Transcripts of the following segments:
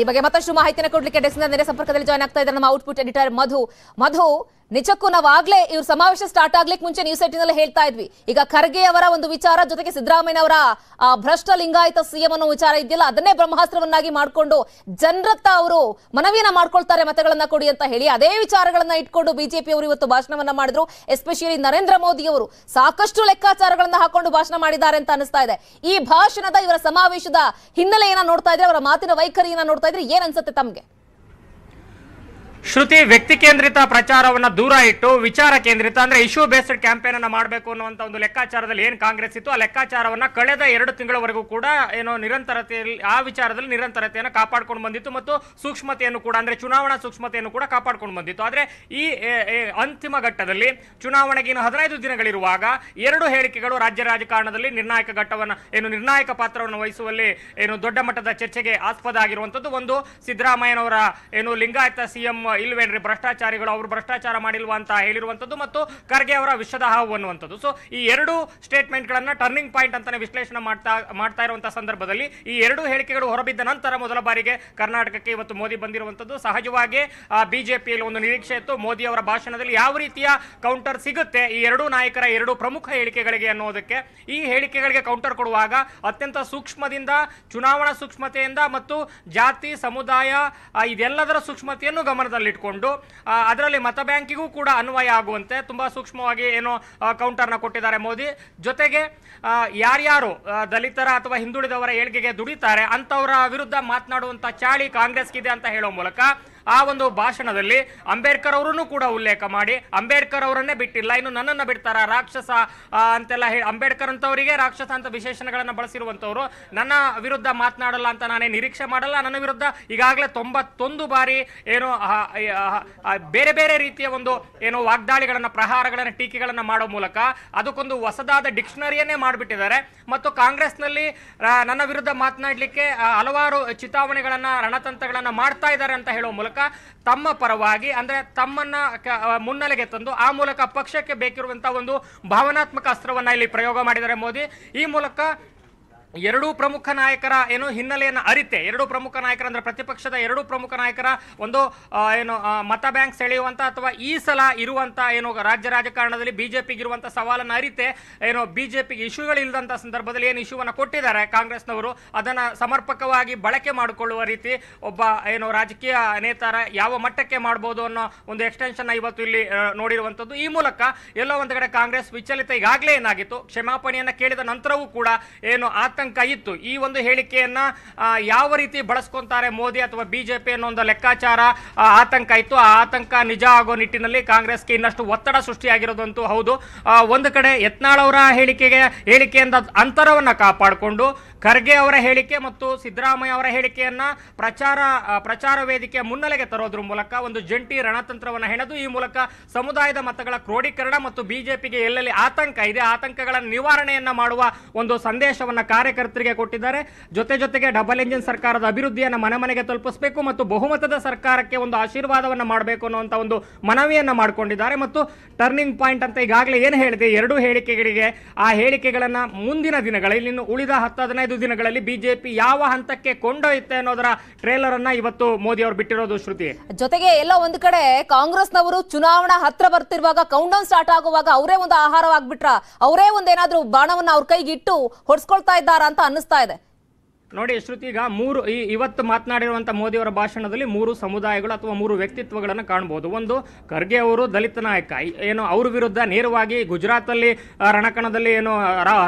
ಈ ಬಗ್ಗೆ ಮತ್ತಷ್ಟು ಮಾಹಿತಿಯನ್ನು ಕೊಡಲಿಕ್ಕೆ ಡೆಸ್ಕ್ ನೇರ ಸಂಪರ್ಕದಲ್ಲಿ ಜಾಯ್ನ್ ಆಗ್ತಾ ಇದ್ದಾರೆ ನಮ್ಮ ಔಟ್ಪುಟ್ ಎಡಿಟರ್ ಮಧು ಮಧು ನಿಜಕ್ಕೂ ನಾವು ಆಗ್ಲೇ ಇವ್ರ ಸಮಾವೇಶ ಸ್ಟಾರ್ಟ್ ಆಗ್ಲಿಕ್ಕೆ ಮುಂಚೆ ನ್ಯೂಸ್ ನಲ್ಲಿ ಹೇಳ್ತಾ ಇದ್ವಿ ಈಗ ಖರ್ಗೆ ಅವರ ಒಂದು ವಿಚಾರ ಜೊತೆಗೆ ಸಿದ್ದರಾಮಯ್ಯ ಅವರ ಭ್ರಷ್ಟ ಲಿಂಗಾಯತ ಸಿಎಂ ಅನ್ನೋ ವಿಚಾರ ಇದೆಯಲ್ಲ ಅದನ್ನೇ ಬ್ರಹ್ಮಾಸ್ತ್ರವನ್ನಾಗಿ ಮಾಡಿಕೊಂಡು ಜನರತ್ತ ಅವರು ಮನವಿಯನ್ನ ಮಾಡ್ಕೊಳ್ತಾರೆ ಮತಗಳನ್ನ ಕೊಡಿ ಅಂತ ಹೇಳಿ ಅದೇ ವಿಚಾರಗಳನ್ನ ಇಟ್ಕೊಂಡು ಬಿಜೆಪಿ ಅವರು ಇವತ್ತು ಭಾಷಣವನ್ನ ಮಾಡಿದ್ರು ಎಸ್ಪೆಷಲಿ ನರೇಂದ್ರ ಮೋದಿ ಅವರು ಸಾಕಷ್ಟು ಲೆಕ್ಕಾಚಾರಗಳನ್ನ ಹಾಕೊಂಡು ಭಾಷಣ ಮಾಡಿದ್ದಾರೆ ಅಂತ ಅನಿಸ್ತಾ ಇದೆ ಈ ಭಾಷಣದ ಇವರ ಸಮಾವೇಶದ ಹಿನ್ನೆಲೆಯನ್ನ ನೋಡ್ತಾ ಇದ್ರೆ ಅವರ ಮಾತಿನ ವೈಖರಿಯನ್ನ ನೋಡ್ತಾ ಇದ್ರೆ ಏನ್ ಅನ್ಸುತ್ತೆ ತಮ್ಗೆ ಶ್ರುತಿ ವ್ಯಕ್ತಿ ಕೇಂದ್ರಿತ ಪ್ರಚಾರವನ್ನು ದೂರ ಇಟ್ಟು ವಿಚಾರ ಕೇಂದ್ರಿತ ಅಂದ್ರೆ ಇಶ್ಯೂ ಬೇಸ್ಡ್ ಕ್ಯಾಂಪೇನ್ ಅನ್ನು ಮಾಡಬೇಕು ಅನ್ನುವಂತ ಒಂದು ಲೆಕ್ಕಾಚಾರದಲ್ಲಿ ಏನು ಕಾಂಗ್ರೆಸ್ ಇತ್ತು ಆ ಲೆಕ್ಕಾಚಾರವನ್ನ ಕಳೆದ ಎರಡು ತಿಂಗಳವರೆಗೂ ಕೂಡ ಏನೋ ನಿರಂತರತೆಯಲ್ಲಿ ಆ ವಿಚಾರದಲ್ಲಿ ನಿರಂತರತೆಯನ್ನು ಕಾಪಾಡ್ಕೊಂಡು ಬಂದಿತ್ತು ಮತ್ತು ಸೂಕ್ಷ್ಮತೆಯನ್ನು ಕೂಡ ಅಂದ್ರೆ ಚುನಾವಣಾ ಸೂಕ್ಷ್ಮತೆಯನ್ನು ಕೂಡ ಕಾಪಾಡ್ಕೊಂಡು ಬಂದಿತ್ತು ಆದರೆ ಈ ಅಂತಿಮ ಘಟ್ಟದಲ್ಲಿ ಚುನಾವಣೆಗೆ ಇನ್ನು ಹದಿನೈದು ದಿನಗಳಿರುವಾಗ ಎರಡು ಹೇಳಿಕೆಗಳು ರಾಜ್ಯ ರಾಜಕಾರಣದಲ್ಲಿ ನಿರ್ಣಾಯಕ ಘಟ್ಟವನ್ನು ಏನು ನಿರ್ಣಾಯಕ ಪಾತ್ರವನ್ನು ವಹಿಸುವಲ್ಲಿ ಏನು ದೊಡ್ಡ ಮಟ್ಟದ ಚರ್ಚೆಗೆ ಆಸ್ಪದ ಆಗಿರುವಂಥದ್ದು ಒಂದು ಸಿದ್ದರಾಮಯ್ಯನವರ ಏನು ಲಿಂಗಾಯತ ಸಿಎಂ ಇಲ್ವೇನ್ರಿ ಭ್ರಷ್ಟಾಚಾರಿಗಳು ಅವರು ಭ್ರಷ್ಟಾಚಾರ ಮಾಡಿಲ್ವಾ ಅಂತ ಹೇಳಿರುವಂಥದ್ದು ಮತ್ತು ಖರ್ಗೆ ಅವರ ವಿಶ್ವದ ಹಾವು ಅನ್ನುವಂಥದ್ದು ಸೊ ಈ ಎರಡು ಸ್ಟೇಟ್ಮೆಂಟ್ಗಳನ್ನು ಟರ್ನಿಂಗ್ ಪಾಯಿಂಟ್ ಅಂತಾನೆ ವಿಶ್ಲೇಷಣೆ ಮಾಡ್ತಾ ಮಾಡ್ತಾ ಇರುವಂತಹ ಸಂದರ್ಭದಲ್ಲಿ ಈ ಎರಡು ಹೇಳಿಕೆಗಳು ಹೊರಬಿದ್ದ ನಂತರ ಮೊದಲ ಬಾರಿಗೆ ಕರ್ನಾಟಕಕ್ಕೆ ಇವತ್ತು ಮೋದಿ ಬಂದಿರುವಂಥದ್ದು ಸಹಜವಾಗಿ ಬಿಜೆಪಿಯಲ್ಲಿ ಒಂದು ನಿರೀಕ್ಷೆ ಇತ್ತು ಮೋದಿ ಅವರ ಭಾಷಣದಲ್ಲಿ ಯಾವ ರೀತಿಯ ಕೌಂಟರ್ ಸಿಗುತ್ತೆ ಈ ಎರಡೂ ನಾಯಕರ ಎರಡು ಪ್ರಮುಖ ಹೇಳಿಕೆಗಳಿಗೆ ಅನ್ನೋದಕ್ಕೆ ಈ ಹೇಳಿಕೆಗಳಿಗೆ ಕೌಂಟರ್ ಕೊಡುವಾಗ ಅತ್ಯಂತ ಸೂಕ್ಷ್ಮದಿಂದ ಚುನಾವಣಾ ಸೂಕ್ಷ್ಮತೆಯಿಂದ ಮತ್ತು ಜಾತಿ ಸಮುದಾಯ ಇದೆಲ್ಲದರ ಸೂಕ್ಷ್ಮತೆಯನ್ನು ಗಮನದಲ್ಲಿ ಇಟ್ಕೊಂಡು ಅದರಲ್ಲಿ ಮತ ಬ್ಯಾಂಕಿಗೂ ಕೂಡ ಅನ್ವಯ ಆಗುವಂತೆ ತುಂಬ ಸೂಕ್ಷ್ಮವಾಗಿ ಏನೋ ಕೌಂಟರ್ನ ಕೊಟ್ಟಿದ್ದಾರೆ ಮೋದಿ ಜೊತೆಗೆ ಯಾರ್ಯಾರು ದಲಿತರ ಅಥವಾ ಹಿಂದುಳಿದವರ ಏಳಿಗೆಗೆ ದುಡಿತಾರೆ ಅಂತವರ ವಿರುದ್ಧ ಮಾತನಾಡುವಂಥ ಚಾಳಿ ಕಾಂಗ್ರೆಸ್ಗಿದೆ ಅಂತ ಹೇಳೋ ಮೂಲಕ ಆ ಒಂದು ಭಾಷಣದಲ್ಲಿ ಅಂಬೇಡ್ಕರ್ ಅವರನ್ನು ಕೂಡ ಉಲ್ಲೇಖ ಮಾಡಿ ಅಂಬೇಡ್ಕರ್ ಅವರನ್ನೇ ಬಿಟ್ಟಿಲ್ಲ ಇನ್ನು ನನ್ನನ್ನು ಬಿಡ್ತಾರ ರಾಕ್ಷಸ ಅಂತೆಲ್ಲ ಹೇಳಿ ಅಂಬೇಡ್ಕರ್ ಅಂತವರಿಗೆ ರಾಕ್ಷಸ ಅಂತ ವಿಶೇಷಣಗಳನ್ನು ಬಳಸಿರುವಂಥವರು ನನ್ನ ವಿರುದ್ಧ ಮಾತನಾಡಲ್ಲ ಅಂತ ನಾನೇ ನಿರೀಕ್ಷೆ ಮಾಡಲ್ಲ ನನ್ನ ವಿರುದ್ಧ ಈಗಾಗಲೇ ತೊಂಬತ್ತೊಂದು ಬಾರಿ ಏನು ಬೇರೆ ಬೇರೆ ರೀತಿಯ ಒಂದು ಏನು ವಾಗ್ದಾಳಿಗಳನ್ನು ಪ್ರಹಾರಗಳನ್ನು ಟೀಕೆಗಳನ್ನು ಮಾಡೋ ಮೂಲಕ ಅದಕ್ಕೊಂದು ಹೊಸದಾದ ಡಿಕ್ಷನರಿಯನ್ನೇ ಮಾಡಿಬಿಟ್ಟಿದ್ದಾರೆ ಮತ್ತು ಕಾಂಗ್ರೆಸ್ನಲ್ಲಿ ನನ್ನ ವಿರುದ್ಧ ಮಾತನಾಡಲಿಕ್ಕೆ ಹಲವಾರು ಚಿತಾವಣೆಗಳನ್ನು ರಣತಂತ್ರಗಳನ್ನು ಮಾಡ್ತಾ ಇದ್ದಾರೆ ಅಂತ ಹೇಳುವ ಮೂಲಕ ಮೂಲಕ ತಮ್ಮ ಪರವಾಗಿ ಅಂದರೆ ತಮ್ಮನ್ನ ಮುನ್ನೆಲೆಗೆ ತಂದು ಆ ಮೂಲಕ ಪಕ್ಷಕ್ಕೆ ಬೇಕಿರುವಂತಹ ಒಂದು ಭಾವನಾತ್ಮಕ ಅಸ್ತ್ರವನ್ನ ಇಲ್ಲಿ ಪ್ರಯೋಗ ಮಾಡಿದ್ದಾರೆ ಮೋದಿ ಈ ಮೂಲಕ ಎರಡೂ ಪ್ರಮುಖ ನಾಯಕರ ಏನು ಹಿನ್ನೆಲೆಯನ್ನು ಅರಿತೆ ಎರಡೂ ಪ್ರಮುಖ ನಾಯಕರ ಅಂದರೆ ಪ್ರತಿಪಕ್ಷದ ಎರಡೂ ಪ್ರಮುಖ ನಾಯಕರ ಒಂದು ಏನು ಮತ ಬ್ಯಾಂಕ್ ಸೆಳೆಯುವಂಥ ಅಥವಾ ಈ ಸಲ ಇರುವಂಥ ಏನು ರಾಜ್ಯ ರಾಜಕಾರಣದಲ್ಲಿ ಬಿ ಜೆ ಪಿಗಿರುವಂಥ ಸವಾಲನ್ನು ಅರಿತೆ ಏನು ಬಿ ಜೆ ಪಿಗೆ ಇಶ್ಯೂಗಳಿಲ್ಲದಂಥ ಸಂದರ್ಭದಲ್ಲಿ ಏನು ಇಶ್ಯೂವನ್ನು ಕೊಟ್ಟಿದ್ದಾರೆ ಕಾಂಗ್ರೆಸ್ನವರು ಅದನ್ನು ಸಮರ್ಪಕವಾಗಿ ಬಳಕೆ ಮಾಡಿಕೊಳ್ಳುವ ರೀತಿ ಒಬ್ಬ ಏನು ರಾಜಕೀಯ ನೇತಾರ ಯಾವ ಮಟ್ಟಕ್ಕೆ ಮಾಡ್ಬೋದು ಅನ್ನೋ ಒಂದು ಎಕ್ಸ್ಟೆನ್ಷನ್ ಇವತ್ತು ಇಲ್ಲಿ ನೋಡಿರುವಂಥದ್ದು ಈ ಮೂಲಕ ಎಲ್ಲೋ ಒಂದು ಕಡೆ ಕಾಂಗ್ರೆಸ್ ವಿಚಲಿತ ಈಗಾಗಲೇ ಏನಾಗಿತ್ತು ಕ್ಷಮಾಪಣೆಯನ್ನು ಕೇಳಿದ ನಂತರವೂ ಕೂಡ ಏನು ಆತ ಆತಂಕ ಇತ್ತು ಈ ಒಂದು ಹೇಳಿಕೆಯನ್ನ ಯಾವ ರೀತಿ ಬಳಸ್ಕೊಂತಾರೆ ಮೋದಿ ಅಥವಾ ಬಿಜೆಪಿ ಅನ್ನೋ ಒಂದು ಲೆಕ್ಕಾಚಾರ ಆತಂಕ ಇತ್ತು ಆ ಆತಂಕ ನಿಜ ಆಗೋ ನಿಟ್ಟಿನಲ್ಲಿ ಕಾಂಗ್ರೆಸ್ಗೆ ಇನ್ನಷ್ಟು ಒತ್ತಡ ಸೃಷ್ಟಿಯಾಗಿರೋದಂತೂ ಹೌದು ಒಂದು ಕಡೆ ಯತ್ನಾಳ್ ಅವರ ಹೇಳಿಕೆಗೆ ಹೇಳಿಕೆಯಿಂದ ಅಂತರವನ್ನ ಕಾಪಾಡಿಕೊಂಡು ಖರ್ಗೆ ಅವರ ಹೇಳಿಕೆ ಮತ್ತು ಸಿದ್ದರಾಮಯ್ಯ ಅವರ ಹೇಳಿಕೆಯನ್ನ ಪ್ರಚಾರ ಪ್ರಚಾರ ವೇದಿಕೆ ಮುನ್ನೆಲೆಗೆ ತರೋದ್ರ ಮೂಲಕ ಒಂದು ಜಂಟಿ ರಣತಂತ್ರವನ್ನು ಹೆಣೆದು ಈ ಮೂಲಕ ಸಮುದಾಯದ ಮತಗಳ ಕ್ರೋಢೀಕರಣ ಮತ್ತು ಬಿಜೆಪಿಗೆ ಎಲ್ಲೆಲ್ಲಿ ಆತಂಕ ಇದೆ ಆತಂಕಗಳ ನಿವಾರಣೆಯನ್ನ ಮಾಡುವ ಒಂದು ಸಂದೇಶವನ್ನು ಕಾರ್ಯ ಕಾರ್ಯಕರ್ತರಿಗೆ ಕೊಟ್ಟಿದ್ದಾರೆ ಜೊತೆ ಜೊತೆಗೆ ಡಬಲ್ ಇಂಜಿನ್ ಸರ್ಕಾರದ ಅಭಿವೃದ್ಧಿಯನ್ನು ಮನೆ ಮನೆಗೆ ತಲುಪಿಸಬೇಕು ಮತ್ತು ಬಹುಮತದ ಸರ್ಕಾರಕ್ಕೆ ಒಂದು ಆಶೀರ್ವಾದವನ್ನು ಮಾಡಬೇಕು ಅನ್ನುವಂಥ ಒಂದು ಮನವಿಯನ್ನು ಮಾಡಿಕೊಂಡಿದ್ದಾರೆ ಮತ್ತು ಟರ್ನಿಂಗ್ ಪಾಯಿಂಟ್ ಅಂತ ಈಗಾಗಲೇ ಏನು ಹೇಳಿದೆ ಎರಡು ಹೇಳಿಕೆಗಳಿಗೆ ಆ ಹೇಳಿಕೆಗಳನ್ನು ಮುಂದಿನ ದಿನಗಳಲ್ಲಿ ಇನ್ನು ಉಳಿದ ಹತ್ತು ಹದಿನೈದು ದಿನಗಳಲ್ಲಿ ಬಿಜೆಪಿ ಯಾವ ಹಂತಕ್ಕೆ ಕೊಂಡೊಯ್ಯುತ್ತೆ ಅನ್ನೋದರ ಟ್ರೇಲರ್ ಅನ್ನ ಇವತ್ತು ಮೋದಿ ಅವರು ಬಿಟ್ಟಿರೋದು ಶ್ರುತಿ ಜೊತೆಗೆ ಎಲ್ಲ ಒಂದು ಕಡೆ ಕಾಂಗ್ರೆಸ್ನವರು ಚುನಾವಣಾ ಹತ್ರ ಬರ್ತಿರುವಾಗ ಕೌಂಟ್ ಡೌನ್ ಸ್ಟಾರ್ಟ್ ಆಗುವಾಗ ಅವರೇ ಒಂದು ಆಹಾರವಾಗ್ಬಿಟ್ರ ಅವರೇ ಒಂದೇನಾದ್ರೂ ಬಾಣವನ್ನ ಅವ್ರ ಇಟ್ಟು ಹೊಡ್ಸ್ಕೊಳ್ತಾ ಇದ್ದಾರೆ ಅಂತ ಅನ್ನಿಸ್ತಾ ಇದೆ ನೋಡಿ ಶ್ರುತಿ ಈಗ ಮೂರು ಈ ಇವತ್ತು ಮಾತನಾಡಿರುವಂಥ ಮೋದಿಯವರ ಭಾಷಣದಲ್ಲಿ ಮೂರು ಸಮುದಾಯಗಳು ಅಥವಾ ಮೂರು ವ್ಯಕ್ತಿತ್ವಗಳನ್ನು ಕಾಣ್ಬೋದು ಒಂದು ಖರ್ಗೆ ಅವರು ದಲಿತ ನಾಯಕ ಏನು ಅವ್ರ ವಿರುದ್ಧ ನೇರವಾಗಿ ಗುಜರಾತಲ್ಲಿ ರಣಕಣದಲ್ಲಿ ಏನು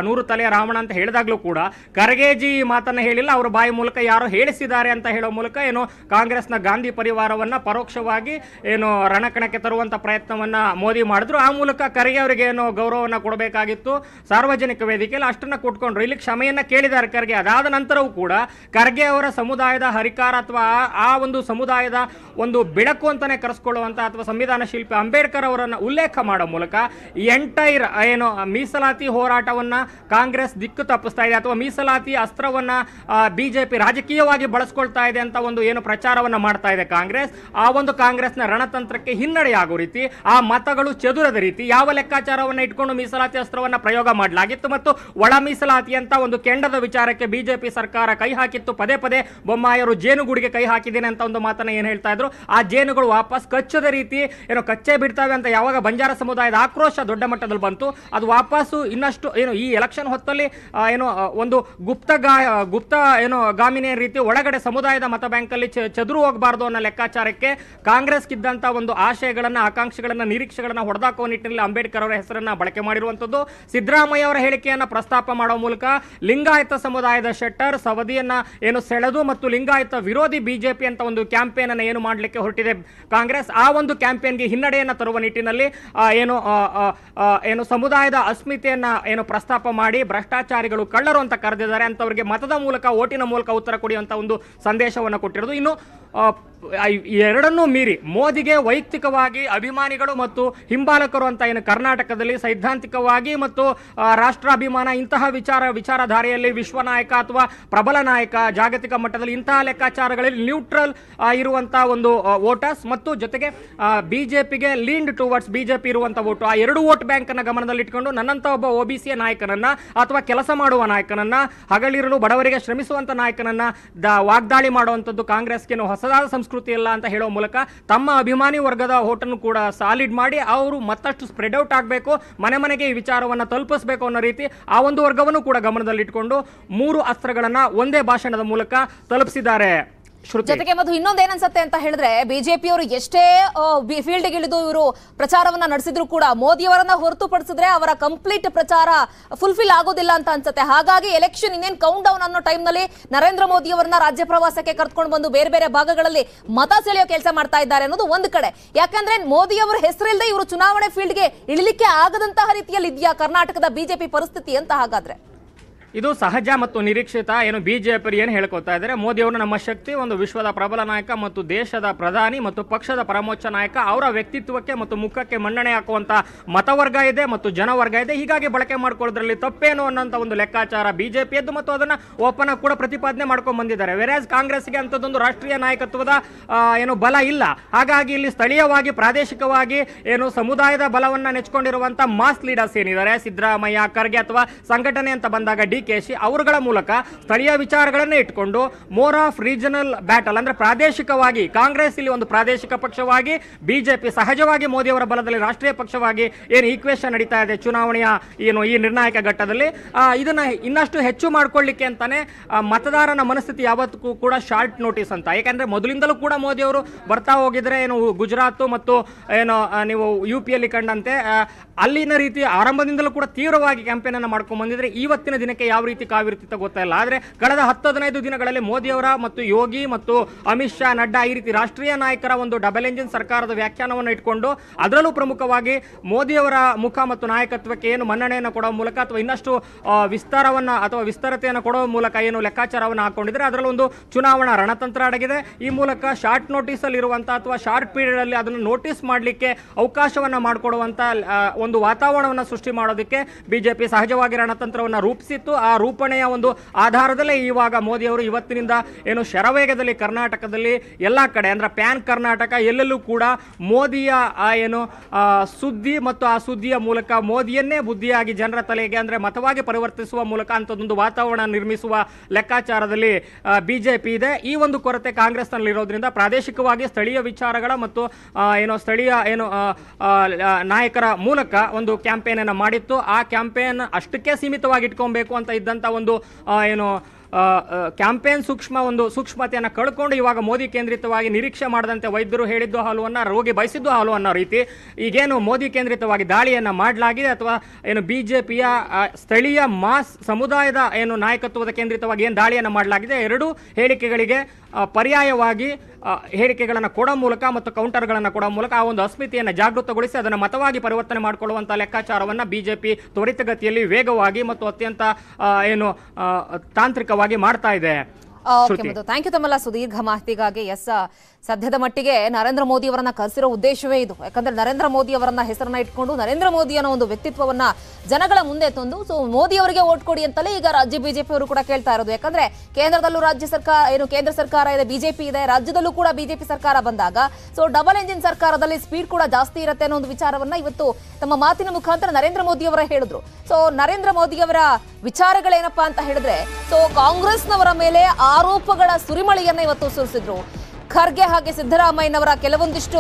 ನೂರು ತಲೆಯ ರಾವಣ ಅಂತ ಹೇಳಿದಾಗಲೂ ಕೂಡ ಖರ್ಗೆಜಿ ಮಾತನ್ನು ಹೇಳಿಲ್ಲ ಅವರ ಬಾಯಿ ಮೂಲಕ ಯಾರೋ ಹೇಳಿಸಿದ್ದಾರೆ ಅಂತ ಹೇಳೋ ಮೂಲಕ ಏನು ಕಾಂಗ್ರೆಸ್ನ ಗಾಂಧಿ ಪರಿವಾರವನ್ನು ಪರೋಕ್ಷವಾಗಿ ಏನು ರಣಕಣಕ್ಕೆ ತರುವಂಥ ಪ್ರಯತ್ನವನ್ನು ಮೋದಿ ಮಾಡಿದ್ರು ಆ ಮೂಲಕ ಖರ್ಗೆ ಅವರಿಗೆ ಏನು ಗೌರವವನ್ನು ಕೊಡಬೇಕಾಗಿತ್ತು ಸಾರ್ವಜನಿಕ ವೇದಿಕೆಯಲ್ಲಿ ಅಷ್ಟನ್ನು ಕೊಟ್ಕೊಂಡ್ರು ಇಲ್ಲಿ ಕ್ಷಮೆಯನ್ನು ಕೇಳಿದ್ದಾರೆ ಖರ್ಗೆ ಅದಾದ ನಂತರ ಕೂಡ ಖರ್ಗೆ ಅವರ ಸಮುದಾಯದ ಹರಿಕಾರ ಅಥವಾ ಆ ಒಂದು ಸಮುದಾಯದ ಒಂದು ಬೆಳಕು ಅಂತಾನೆ ಕರೆಸ್ಕೊಳ್ಳುವಂಥ ಅಥವಾ ಸಂವಿಧಾನ ಶಿಲ್ಪಿ ಅಂಬೇಡ್ಕರ್ ಅವರನ್ನು ಉಲ್ಲೇಖ ಮಾಡೋ ಮೂಲಕ ಎಂಟೈರ್ ಏನು ಮೀಸಲಾತಿ ಹೋರಾಟವನ್ನು ಕಾಂಗ್ರೆಸ್ ದಿಕ್ಕು ತಪ್ಪಿಸ್ತಾ ಇದೆ ಅಥವಾ ಮೀಸಲಾತಿ ಅಸ್ತ್ರವನ್ನು ಬಿಜೆಪಿ ರಾಜಕೀಯವಾಗಿ ಬಳಸ್ಕೊಳ್ತಾ ಇದೆ ಅಂತ ಒಂದು ಏನು ಪ್ರಚಾರವನ್ನು ಮಾಡ್ತಾ ಇದೆ ಕಾಂಗ್ರೆಸ್ ಆ ಒಂದು ಕಾಂಗ್ರೆಸ್ನ ರಣತಂತ್ರಕ್ಕೆ ಹಿನ್ನಡೆಯಾಗೋ ರೀತಿ ಆ ಮತಗಳು ಚದುರದ ರೀತಿ ಯಾವ ಲೆಕ್ಕಾಚಾರವನ್ನು ಇಟ್ಕೊಂಡು ಮೀಸಲಾತಿ ಅಸ್ತ್ರವನ್ನು ಪ್ರಯೋಗ ಮಾಡಲಾಗಿತ್ತು ಮತ್ತು ಒಳ ಮೀಸಲಾತಿ ಅಂತ ಒಂದು ಕೆಂಡದ ವಿಚಾರಕ್ಕೆ ಬಿಜೆಪಿ ಸರ್ಕಾರ ಸರ್ಕಾರ ಕೈ ಹಾಕಿತ್ತು ಪದೇ ಪದೇ ಬೊಮ್ಮಾಯರು ಜೇನುಗೂಡಿಗೆ ಕೈ ಹಾಕಿದ್ದೇನೆ ಅಂತ ಒಂದು ಮಾತನ್ನ ಏನು ಹೇಳ್ತಾ ಇದ್ರು ಆ ಜೇನುಗಳು ವಾಪಸ್ ಕಚ್ಚದ ರೀತಿ ಏನೋ ಕಚ್ಚೆ ಬಿಡ್ತಾವೆ ಅಂತ ಯಾವಾಗ ಬಂಜಾರ ಸಮುದಾಯದ ಆಕ್ರೋಶ ದೊಡ್ಡ ಮಟ್ಟದಲ್ಲಿ ಬಂತು ಅದು ವಾಪಸ್ಸು ಇನ್ನಷ್ಟು ಏನು ಈ ಎಲೆಕ್ಷನ್ ಹೊತ್ತಲ್ಲಿ ಏನೋ ಒಂದು ಗುಪ್ತ ಗಾ ಗುಪ್ತ ಏನು ಗಾಮಿನಿಯ ರೀತಿ ಒಳಗಡೆ ಸಮುದಾಯದ ಮತ ಬ್ಯಾಂಕಲ್ಲಿ ಚದುರು ಹೋಗಬಾರ್ದು ಅನ್ನೋ ಲೆಕ್ಕಾಚಾರಕ್ಕೆ ಕಾಂಗ್ರೆಸ್ ಇದ್ದಂಥ ಒಂದು ಆಶಯಗಳನ್ನ ಆಕಾಂಕ್ಷೆಗಳನ್ನ ನಿರೀಕ್ಷೆಗಳನ್ನ ಹೊಡೆದಾಕುವ ನಿಟ್ಟಿನಲ್ಲಿ ಅಂಬೇಡ್ಕರ್ ಅವರ ಹೆಸರನ್ನ ಬಳಕೆ ಮಾಡಿರುವಂಥದ್ದು ಸಿದ್ದರಾಮಯ್ಯ ಅವರ ಹೇಳಿಕೆಯನ್ನ ಪ್ರಸ್ತಾಪ ಮಾಡೋ ಮೂಲಕ ಲಿಂಗಾಯತ ಸಮುದಾಯದ ಶೆಟ್ಟರ್ ಅವಧಿಯನ್ನು ಏನು ಸೆಳೆದು ಮತ್ತು ಲಿಂಗಾಯತ ವಿರೋಧಿ ಬಿಜೆಪಿ ಅಂತ ಒಂದು ಕ್ಯಾಂಪೇನ್ ಏನು ಮಾಡಲಿಕ್ಕೆ ಹೊರಟಿದೆ ಕಾಂಗ್ರೆಸ್ ಆ ಒಂದು ಕ್ಯಾಂಪೇನ್ಗೆ ಹಿನ್ನಡೆಯನ್ನು ತರುವ ನಿಟ್ಟಿನಲ್ಲಿ ಏನು ಏನು ಸಮುದಾಯದ ಅಸ್ಮಿತೆಯನ್ನು ಏನು ಪ್ರಸ್ತಾಪ ಮಾಡಿ ಭ್ರಷ್ಟಾಚಾರಿಗಳು ಕಳ್ಳರು ಅಂತ ಕರೆದಿದ್ದಾರೆ ಅಂತವರಿಗೆ ಮತದ ಮೂಲಕ ಓಟಿನ ಮೂಲಕ ಉತ್ತರ ಅಂತ ಒಂದು ಸಂದೇಶವನ್ನು ಕೊಟ್ಟಿರೋದು ಇನ್ನು ಎರಡನ್ನೂ ಮೀರಿ ಮೋದಿಗೆ ವೈಯಕ್ತಿಕವಾಗಿ ಅಭಿಮಾನಿಗಳು ಮತ್ತು ಹಿಂಬಾಲಕರು ಅಂತ ಏನು ಕರ್ನಾಟಕದಲ್ಲಿ ಸೈದ್ಧಾಂತಿಕವಾಗಿ ಮತ್ತು ರಾಷ್ಟ್ರಾಭಿಮಾನ ಇಂತಹ ವಿಚಾರ ವಿಚಾರಧಾರೆಯಲ್ಲಿ ವಿಶ್ವನಾಯಕ ಅಥವಾ ಪ್ರಬಲ ನಾಯಕ ಜಾಗತಿಕ ಮಟ್ಟದಲ್ಲಿ ಇಂತಹ ಲೆಕ್ಕಾಚಾರಗಳಲ್ಲಿ ನ್ಯೂಟ್ರಲ್ ಇರುವಂತಹ ಒಂದು ವೋಟರ್ಸ್ ಮತ್ತು ಜೊತೆಗೆ ಬಿಜೆಪಿಗೆ ಲೀಂಡ್ ಟುವರ್ಡ್ಸ್ ಬಿಜೆಪಿ ಇರುವಂತಹ ವೋಟು ಆ ಎರಡು ವೋಟ್ ಬ್ಯಾಂಕ್ ಅನ್ನ ಗಮನದಲ್ಲಿ ನನ್ನಂತ ಒಬ್ಬ ಒ ಬಿ ಸಿ ನಾಯಕನನ್ನ ಅಥವಾ ಕೆಲಸ ಮಾಡುವ ನಾಯಕನನ್ನ ಹಗಲಿರಲು ಬಡವರಿಗೆ ಶ್ರಮಿಸುವಂತ ನಾಯಕನನ್ನ ವಾಗ್ದಾಳಿ ಮಾಡುವಂಥದ್ದು ಕಾಂಗ್ರೆಸ್ಗೆ ಹೊಸದಾದ ಸಂಸ್ಕೃತಿ ಇಲ್ಲ ಅಂತ ಹೇಳೋ ಮೂಲಕ ತಮ್ಮ ಅಭಿಮಾನಿ ವರ್ಗದ ಹೋಟನ್ನು ಕೂಡ ಸಾಲಿಡ್ ಮಾಡಿ ಅವರು ಮತ್ತಷ್ಟು ಸ್ಪ್ರೆಡ್ ಔಟ್ ಆಗಬೇಕು ಮನೆ ಮನೆಗೆ ಈ ವಿಚಾರವನ್ನು ತಲುಪಿಸಬೇಕು ಅನ್ನೋ ರೀತಿ ಆ ಒಂದು ವರ್ಗವನ್ನು ಕೂಡ ಗಮನದಲ್ಲಿಟ್ಟುಕೊಂಡು ಮೂರು ಅಸ್ತ್ರಗಳನ್ನು ಒಂದೇ ಭಾಷಣದ ಮೂಲಕ ತಲುಪಿಸಿದ್ದಾರೆ ಜೊತೆಗೆ ಮತ್ತು ಇನ್ನೊಂದು ಏನನ್ಸತ್ತೆ ಅಂತ ಹೇಳಿದ್ರೆ ಅವರು ಎಷ್ಟೇ ಫೀಲ್ಡ್ ಇಳಿದು ಇವರು ಪ್ರಚಾರವನ್ನ ನಡೆಸಿದ್ರು ಕೂಡ ಮೋದಿಯವರನ್ನ ಹೊರತುಪಡಿಸಿದ್ರೆ ಅವರ ಕಂಪ್ಲೀಟ್ ಪ್ರಚಾರ ಫುಲ್ಫಿಲ್ ಆಗೋದಿಲ್ಲ ಅಂತ ಅನ್ಸುತ್ತೆ ಹಾಗಾಗಿ ಎಲೆಕ್ಷನ್ ಇನ್ನೇನು ಕೌಂಟ್ ಡೌನ್ ಅನ್ನೋ ಟೈಮ್ ನಲ್ಲಿ ನರೇಂದ್ರ ಮೋದಿ ಅವರನ್ನ ರಾಜ್ಯ ಪ್ರವಾಸಕ್ಕೆ ಕರ್ತ್ಕೊಂಡು ಬಂದು ಬೇರೆ ಬೇರೆ ಭಾಗಗಳಲ್ಲಿ ಮತ ಸೆಳೆಯೋ ಕೆಲಸ ಮಾಡ್ತಾ ಇದ್ದಾರೆ ಅನ್ನೋದು ಒಂದ್ ಕಡೆ ಯಾಕಂದ್ರೆ ಮೋದಿ ಅವರ ಹೆಸರಿಲ್ಲದೆ ಇವರು ಚುನಾವಣೆ ಫೀಲ್ಡ್ಗೆ ಇಳಿಲಿಕ್ಕೆ ಆಗದಂತಹ ರೀತಿಯಲ್ಲಿ ಇದೆಯಾ ಕರ್ನಾಟಕದ ಬಿಜೆಪಿ ಪರಿಸ್ಥಿತಿ ಅಂತ ಹಾಗಾದ್ರೆ ಇದು ಸಹಜ ಮತ್ತು ನಿರೀಕ್ಷಿತ ಏನು ಬಿಜೆಪಿ ಏನು ಹೇಳ್ಕೊತಾ ಇದ್ದಾರೆ ಮೋದಿ ಅವರು ನಮ್ಮ ಶಕ್ತಿ ಒಂದು ವಿಶ್ವದ ಪ್ರಬಲ ನಾಯಕ ಮತ್ತು ದೇಶದ ಪ್ರಧಾನಿ ಮತ್ತು ಪಕ್ಷದ ಪರಮೋಚ್ಚ ನಾಯಕ ಅವರ ವ್ಯಕ್ತಿತ್ವಕ್ಕೆ ಮತ್ತು ಮುಖಕ್ಕೆ ಮನ್ನಣೆ ಹಾಕುವಂಥ ಮತವರ್ಗ ಇದೆ ಮತ್ತು ಜನವರ್ಗ ಇದೆ ಹೀಗಾಗಿ ಬಳಕೆ ಮಾಡ್ಕೊಳ್ಳೋದ್ರಲ್ಲಿ ತಪ್ಪೇನು ಅನ್ನೋಂಥ ಒಂದು ಲೆಕ್ಕಾಚಾರ ಬಿಜೆಪಿಯದ್ದು ಮತ್ತು ಅದನ್ನು ಓಪನ್ ಆಗಿ ಕೂಡ ಪ್ರತಿಪಾದನೆ ಮಾಡ್ಕೊಂಡು ಬಂದಿದ್ದಾರೆ ವೆರಾಜ್ ಕಾಂಗ್ರೆಸ್ಗೆ ಅಂಥದ್ದೊಂದು ರಾಷ್ಟ್ರೀಯ ನಾಯಕತ್ವದ ಏನು ಬಲ ಇಲ್ಲ ಹಾಗಾಗಿ ಇಲ್ಲಿ ಸ್ಥಳೀಯವಾಗಿ ಪ್ರಾದೇಶಿಕವಾಗಿ ಏನು ಸಮುದಾಯದ ಬಲವನ್ನು ನೆಚ್ಕೊಂಡಿರುವಂಥ ಮಾಸ್ ಲೀಡರ್ಸ್ ಏನಿದ್ದಾರೆ ಸಿದ್ದರಾಮಯ್ಯ ಖರ್ಗೆ ಅಥವಾ ಸಂಘಟನೆ ಅಂತ ಬಂದಾಗ ಡಿ ಡಿಕೆಶಿ ಅವರುಗಳ ಮೂಲಕ ಸ್ಥಳೀಯ ವಿಚಾರಗಳನ್ನು ಇಟ್ಕೊಂಡು ಮೋರ್ ಆಫ್ ರೀಜನಲ್ ಬ್ಯಾಟಲ್ ಅಂದ್ರೆ ಪ್ರಾದೇಶಿಕವಾಗಿ ಕಾಂಗ್ರೆಸ್ ಇಲ್ಲಿ ಒಂದು ಪ್ರಾದೇಶಿಕ ಪಕ್ಷವಾಗಿ ಬಿಜೆಪಿ ಸಹಜವಾಗಿ ಮೋದಿಯವರ ಬಲದಲ್ಲಿ ರಾಷ್ಟ್ರೀಯ ಪಕ್ಷವಾಗಿ ಏನು ಈಕ್ವೇಶನ್ ನಡೀತಾ ಇದೆ ಚುನಾವಣೆಯ ಏನು ಈ ನಿರ್ಣಾಯಕ ಘಟ್ಟದಲ್ಲಿ ಇದನ್ನ ಇನ್ನಷ್ಟು ಹೆಚ್ಚು ಮಾಡ್ಕೊಳ್ಳಿಕ್ಕೆ ಅಂತಾನೆ ಮತದಾರನ ಮನಸ್ಥಿತಿ ಯಾವತ್ತೂ ಕೂಡ ಶಾರ್ಟ್ ನೋಟಿಸ್ ಅಂತ ಯಾಕಂದ್ರೆ ಮೊದಲಿಂದಲೂ ಕೂಡ ಮೋದಿಯವರು ಬರ್ತಾ ಹೋಗಿದ್ರೆ ಏನು ಗುಜರಾತ್ ಮತ್ತು ಏನು ನೀವು ಯು ಪಿಯಲ್ಲಿ ಕಂಡಂತೆ ಅಲ್ಲಿನ ರೀತಿ ಆರಂಭದಿಂದಲೂ ಕೂಡ ತೀವ್ರವಾಗಿ ಕ್ಯಾಂಪೇನ್ ಅನ್ನು ಮಾಡ್ಕೊಂಡು ಬಂದಿದ್ರೆ ಇವತ್ತಿನ ದಿನಕ್ಕೆ ಯಾವ ರೀತಿ ಕಾವಿರುತ್ತಿತ್ತ ಗೊತ್ತಿಲ್ಲ ಆದರೆ ಕಳೆದ ಹತ್ತು ಹದಿನೈದು ದಿನಗಳಲ್ಲಿ ಮೋದಿಯವರ ಮತ್ತು ಯೋಗಿ ಮತ್ತು ಅಮಿತ್ ಶಾ ನಡ್ಡಾ ಈ ರೀತಿ ರಾಷ್ಟ್ರೀಯ ನಾಯಕರ ಒಂದು ಡಬಲ್ ಎಂಜಿನ್ ಸರ್ಕಾರದ ವ್ಯಾಖ್ಯಾನವನ್ನು ಇಟ್ಕೊಂಡು ಅದರಲ್ಲೂ ಪ್ರಮುಖವಾಗಿ ಮೋದಿಯವರ ಮುಖ ಮತ್ತು ನಾಯಕತ್ವಕ್ಕೆ ಏನು ಮನ್ನಣೆಯನ್ನು ಕೊಡುವ ಮೂಲಕ ಅಥವಾ ಇನ್ನಷ್ಟು ವಿಸ್ತಾರವನ್ನು ಅಥವಾ ವಿಸ್ತಾರತೆಯನ್ನು ಕೊಡುವ ಮೂಲಕ ಏನು ಲೆಕ್ಕಾಚಾರವನ್ನು ಹಾಕೊಂಡಿದ್ರೆ ಅದರಲ್ಲೂ ಒಂದು ಚುನಾವಣಾ ರಣತಂತ್ರ ಅಡಗಿದೆ ಈ ಮೂಲಕ ಶಾರ್ಟ್ ನೋಟಿಸಲ್ಲಿ ಇರುವಂಥ ಅಥವಾ ಶಾರ್ಟ್ ಪೀರಿಯಡ್ ಅಲ್ಲಿ ಅದನ್ನು ನೋಟಿಸ್ ಮಾಡಲಿಕ್ಕೆ ಅವಕಾಶವನ್ನ ಮಾಡಿಕೊಡುವಂಥ ಒಂದು ವಾತಾವರಣವನ್ನು ಸೃಷ್ಟಿ ಮಾಡೋದಕ್ಕೆ ಬಿಜೆಪಿ ಸಹಜವಾಗಿ ರಣತಂತ್ರವನ್ನು ರೂಪಿಸಿತ್ತು ಆ ರೂಪಣೆಯ ಒಂದು ಆಧಾರದಲ್ಲೇ ಇವಾಗ ಮೋದಿಯವರು ಇವತ್ತಿನಿಂದ ಏನು ಶರವೇಗದಲ್ಲಿ ಕರ್ನಾಟಕದಲ್ಲಿ ಎಲ್ಲ ಕಡೆ ಅಂದ್ರೆ ಪ್ಯಾನ್ ಕರ್ನಾಟಕ ಎಲ್ಲೆಲ್ಲೂ ಕೂಡ ಮೋದಿಯ ಆ ಏನು ಸುದ್ದಿ ಮತ್ತು ಆ ಸುದ್ದಿಯ ಮೂಲಕ ಮೋದಿಯನ್ನೇ ಬುದ್ಧಿಯಾಗಿ ಜನರ ತಲೆಗೆ ಅಂದ್ರೆ ಮತವಾಗಿ ಪರಿವರ್ತಿಸುವ ಮೂಲಕ ಅಂಥದ್ದೊಂದು ವಾತಾವರಣ ನಿರ್ಮಿಸುವ ಲೆಕ್ಕಾಚಾರದಲ್ಲಿ ಬಿಜೆಪಿ ಇದೆ ಈ ಒಂದು ಕೊರತೆ ಕಾಂಗ್ರೆಸ್ನಲ್ಲಿರೋದ್ರಿಂದ ಪ್ರಾದೇಶಿಕವಾಗಿ ಸ್ಥಳೀಯ ವಿಚಾರಗಳ ಮತ್ತು ಏನು ಸ್ಥಳೀಯ ಏನು ನಾಯಕರ ಮೂಲಕ ಒಂದು ಕ್ಯಾಂಪೇನನ್ನು ಮಾಡಿತ್ತು ಆ ಕ್ಯಾಂಪೇನ್ ಅಷ್ಟಕ್ಕೆ ಸೀಮಿತವಾಗಿ ಇಟ್ಕೊಬೇಕು ಅಂತ ಇದ್ದಂಥ ಒಂದು ಏನು ಕ್ಯಾಂಪೇನ್ ಸೂಕ್ಷ್ಮ ಒಂದು ಸೂಕ್ಷ್ಮತೆಯನ್ನು ಕಳ್ಕೊಂಡು ಇವಾಗ ಮೋದಿ ಕೇಂದ್ರಿತವಾಗಿ ನಿರೀಕ್ಷೆ ಮಾಡದಂತೆ ವೈದ್ಯರು ಹೇಳಿದ್ದು ಹಾಲುವನ್ನು ರೋಗಿ ಬಯಸಿದ್ದು ಹಾಲು ಅನ್ನೋ ರೀತಿ ಈಗೇನು ಮೋದಿ ಕೇಂದ್ರಿತವಾಗಿ ದಾಳಿಯನ್ನು ಮಾಡಲಾಗಿದೆ ಅಥವಾ ಏನು ಬಿ ಜೆ ಪಿಯ ಸ್ಥಳೀಯ ಮಾಸ್ ಸಮುದಾಯದ ಏನು ನಾಯಕತ್ವದ ಕೇಂದ್ರಿತವಾಗಿ ಏನು ದಾಳಿಯನ್ನು ಮಾಡಲಾಗಿದೆ ಎರಡೂ ಹೇಳಿಕೆಗಳಿಗೆ ಪರ್ಯಾಯವಾಗಿ ಹೇಳಿಕೆಗಳನ್ನು ಕೊಡೋ ಮೂಲಕ ಮತ್ತು ಕೌಂಟರ್ಗಳನ್ನು ಕೊಡೋ ಮೂಲಕ ಆ ಒಂದು ಅಸ್ಮಿತೆಯನ್ನು ಜಾಗೃತಗೊಳಿಸಿ ಅದನ್ನು ಮತವಾಗಿ ಪರಿವರ್ತನೆ ಮಾಡಿಕೊಳ್ಳುವಂಥ ಲೆಕ್ಕಾಚಾರವನ್ನು ಬಿ ಜೆ ಪಿ ತ್ವರಿತಗತಿಯಲ್ಲಿ ವೇಗವಾಗಿ ಮತ್ತು ಅತ್ಯಂತ ಏನು ತಾಂತ್ರಿಕವಾಗಿ ಮಾಡ್ತಾ ಇದೆ ಥ್ಯಾಂಕ್ ಯು ತಮ್ಮಲ್ಲ ಸುದೀರ್ಘ ಮಾಹಿತಿಗಾಗಿ ಎಸ್ ಸದ್ಯದ ಮಟ್ಟಿಗೆ ನರೇಂದ್ರ ಮೋದಿ ಅವರನ್ನ ಕರೆಸಿರೋ ಉದ್ದೇಶವೇ ಇದು ಯಾಕಂದ್ರೆ ನರೇಂದ್ರ ಮೋದಿ ಅವರನ್ನ ಹೆಸರನ್ನ ಇಟ್ಕೊಂಡು ನರೇಂದ್ರ ಮೋದಿ ಅನ್ನೋ ಒಂದು ವ್ಯಕ್ತಿತ್ವವನ್ನ ಜನಗಳ ಮುಂದೆ ತಂದು ಸೊ ಮೋದಿ ಅವರಿಗೆ ಓಟ್ ಕೊಡಿ ಅಂತಲೇ ಈಗ ರಾಜ್ಯ ಬಿಜೆಪಿ ಅವರು ಕೂಡ ಕೇಳ್ತಾ ಇರೋದು ಯಾಕಂದ್ರೆ ಕೇಂದ್ರದಲ್ಲೂ ರಾಜ್ಯ ಸರ್ಕಾರ ಏನು ಕೇಂದ್ರ ಸರ್ಕಾರ ಇದೆ ಬಿಜೆಪಿ ಇದೆ ರಾಜ್ಯದಲ್ಲೂ ಕೂಡ ಬಿಜೆಪಿ ಸರ್ಕಾರ ಬಂದಾಗ ಸೊ ಡಬಲ್ ಎಂಜಿನ್ ಸರ್ಕಾರದಲ್ಲಿ ಸ್ಪೀಡ್ ಕೂಡ ಜಾಸ್ತಿ ಇರುತ್ತೆ ಅನ್ನೋ ಒಂದು ವಿಚಾರವನ್ನ ಇವತ್ತು ತಮ್ಮ ಮಾತಿನ ಮುಖಾಂತರ ನರೇಂದ್ರ ಮೋದಿ ಅವರ ಹೇಳಿದ್ರು ಸೊ ನರೇಂದ್ರ ಮೋದಿ ಅವರ ವಿಚಾರಗಳೇನಪ್ಪಾ ಅಂತ ಹೇಳಿದ್ರೆ ಸೊ ಕಾಂಗ್ರೆಸ್ನವರ ಮೇಲೆ ಆರೋಪಗಳ ಸುರಿಮಳೆಯನ್ನ ಇವತ್ತು ಸುರಿಸಿದ್ರು ಖರ್ಗೆ ಹಾಗೆ ಸಿದ್ದರಾಮಯ್ಯನವರ ಕೆಲವೊಂದಿಷ್ಟು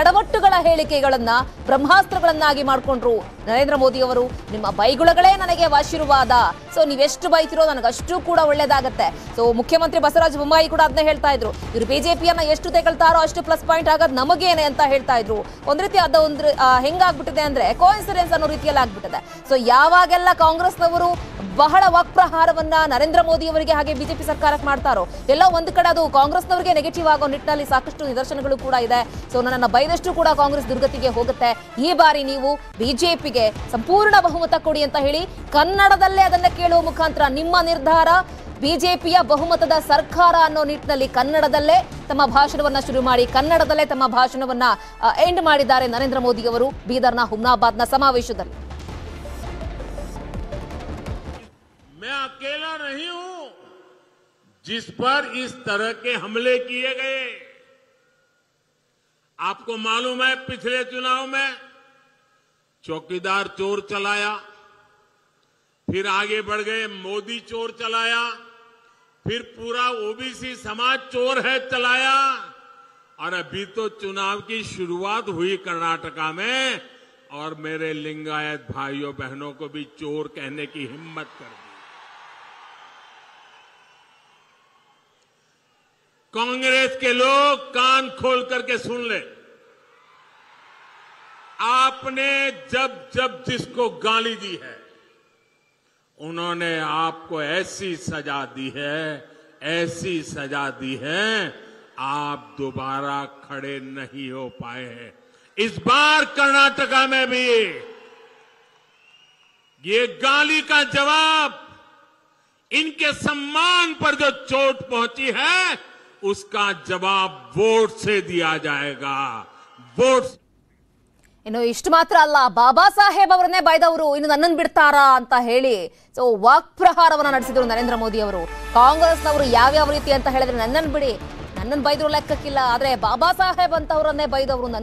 ಎಡವಟ್ಟುಗಳ ಹೇಳಿಕೆಗಳನ್ನ ಬ್ರಹ್ಮಾಸ್ತ್ರಗಳನ್ನಾಗಿ ಮಾಡಿಕೊಂಡ್ರು ನರೇಂದ್ರ ಮೋದಿ ಅವರು ನಿಮ್ಮ ಬೈಗುಳಗಳೇ ನನಗೆ ಆಶೀರ್ವಾದ ಸೊ ನೀವೆಷ್ಟು ಬೈತಿರೋ ನನಗೆ ಅಷ್ಟು ಕೂಡ ಒಳ್ಳೇದಾಗತ್ತೆ ಸೊ ಮುಖ್ಯಮಂತ್ರಿ ಬಸವರಾಜ ಬೊಮ್ಮಾಯಿ ಕೂಡ ಅದನ್ನೇ ಹೇಳ್ತಾ ಇದ್ರು ಇವರು ಬಿಜೆಪಿಯನ್ನ ಎಷ್ಟು ತೆಗಳ್ತಾರೋ ಅಷ್ಟು ಪ್ಲಸ್ ಪಾಯಿಂಟ್ ಆಗೋದು ನಮಗೇನೆ ಅಂತ ಹೇಳ್ತಾ ಇದ್ರು ಒಂದ್ ರೀತಿ ಅದ ಒಂದು ಹೆಂಗಾಗ್ಬಿಟ್ಟಿದೆ ಅಂದ್ರೆ ಕೋಇನ್ಸಿಡೆನ್ಸ್ ಅನ್ನೋ ರೀತಿಯಲ್ಲಿ ಆಗ್ಬಿಟ್ಟಿದೆ ಸೊ ಯಾವಾಗೆಲ್ಲ ಕಾಂಗ್ರೆಸ್ನವರು ಬಹಳ ವಕ್ರಹಾರವನ್ನ ನರೇಂದ್ರ ಮೋದಿ ಅವರಿಗೆ ಹಾಗೆ ಬಿಜೆಪಿ ಸರ್ಕಾರಕ್ಕೆ ಮಾಡ್ತಾರೋ ಎಲ್ಲ ಒಂದ್ ಕಡೆ ಅದು ಕಾಂಗ್ರೆಸ್ನವರಿಗೆ ನೆಗೆಟಿವ್ ಆಗೋ ನಿಟ್ಟಿನಲ್ಲಿ ಸಾಕಷ್ಟು ನಿದರ್ಶನಗಳು ಕೂಡ ಇದೆ ಸೊ ನನ್ನನ್ನು ಬೈದಷ್ಟು ಕೂಡ ಕಾಂಗ್ರೆಸ್ ದುರ್ಗತಿಗೆ ಹೋಗುತ್ತೆ ಈ ಬಾರಿ ನೀವು ಬಿಜೆಪಿಗೆ ಸಂಪೂರ್ಣ ಬಹುಮತ ಕೊಡಿ ಅಂತ ಹೇಳಿ ಕನ್ನಡದಲ್ಲೇ ಅದನ್ನ ಕೇಳುವ ಮುಖಾಂತರ ನಿಮ್ಮ ನಿರ್ಧಾರ ಬಿಜೆಪಿಯ ಬಹುಮತದ ಸರ್ಕಾರ ಅನ್ನೋ ನಿಟ್ಟಿನಲ್ಲಿ ಕನ್ನಡದಲ್ಲೇ ತಮ್ಮ ಭಾಷಣವನ್ನ ಶುರು ಮಾಡಿ ಕನ್ನಡದಲ್ಲೇ ತಮ್ಮ ಭಾಷಣವನ್ನ ಎಂಡ್ ಮಾಡಿದ್ದಾರೆ ನರೇಂದ್ರ ಮೋದಿ ಅವರು ಬೀದರ್ನ ಹುಮ್ನಾಬಾದ್ನ ಸಮಾವೇಶದಲ್ಲಿ जिस पर इस तरह के हमले किए गए आपको मालूम है पिछले चुनाव में चौकीदार चोर चलाया फिर आगे बढ़ गए मोदी चोर चलाया फिर पूरा ओबीसी समाज चोर है चलाया और अभी तो चुनाव की शुरुआत हुई कर्नाटका में और मेरे लिंगायत भाइयों बहनों को भी चोर कहने की हिम्मत कर कांग्रेस के लोग कान खोल करके सुन ले आपने जब जब जिसको गाली दी है उन्होंने आपको ऐसी सजा दी है ऐसी सजा दी है आप दोबारा खड़े नहीं हो पाए हैं इस बार कर्नाटका में भी ये गाली का जवाब इनके सम्मान पर जो चोट पहुंची है उसका जवाब वोट से दिया जाएगा वोट ಇನ್ನು ಇಷ್ಟು ಮಾತ್ರ ಅಲ್ಲ ಬಾಬಾ ಸಾಹೇಬ್ ಅವರನ್ನೇ ಬೈದವರು ಇನ್ನು ನನ್ನನ್ನು ಬಿಡ್ತಾರಾ ಅಂತ ಹೇಳಿ ಸೊ ವಾಕ್ ಪ್ರಹಾರವನ್ನ ನಡೆಸಿದ್ರು ನರೇಂದ್ರ ಮೋದಿ ಅವರು ಕಾಂಗ್ರೆಸ್ನವರು ಯಾವ್ಯಾವ ರೀತಿ ಅಂತ ಹೇಳಿದ್ರೆ ನನ್ನನ್ನು ಬಿಡಿ ನನ್ನನ್ನು ಬೈದ್ರು ಲೆಕ್ಕಕ್ಕಿಲ್ಲ ಆದ್ರೆ ಬಾಬಾ ಸಾಹೇಬ್ ಅಂತವರನ್ನೇ ಬೈದವರು ನನ್ನ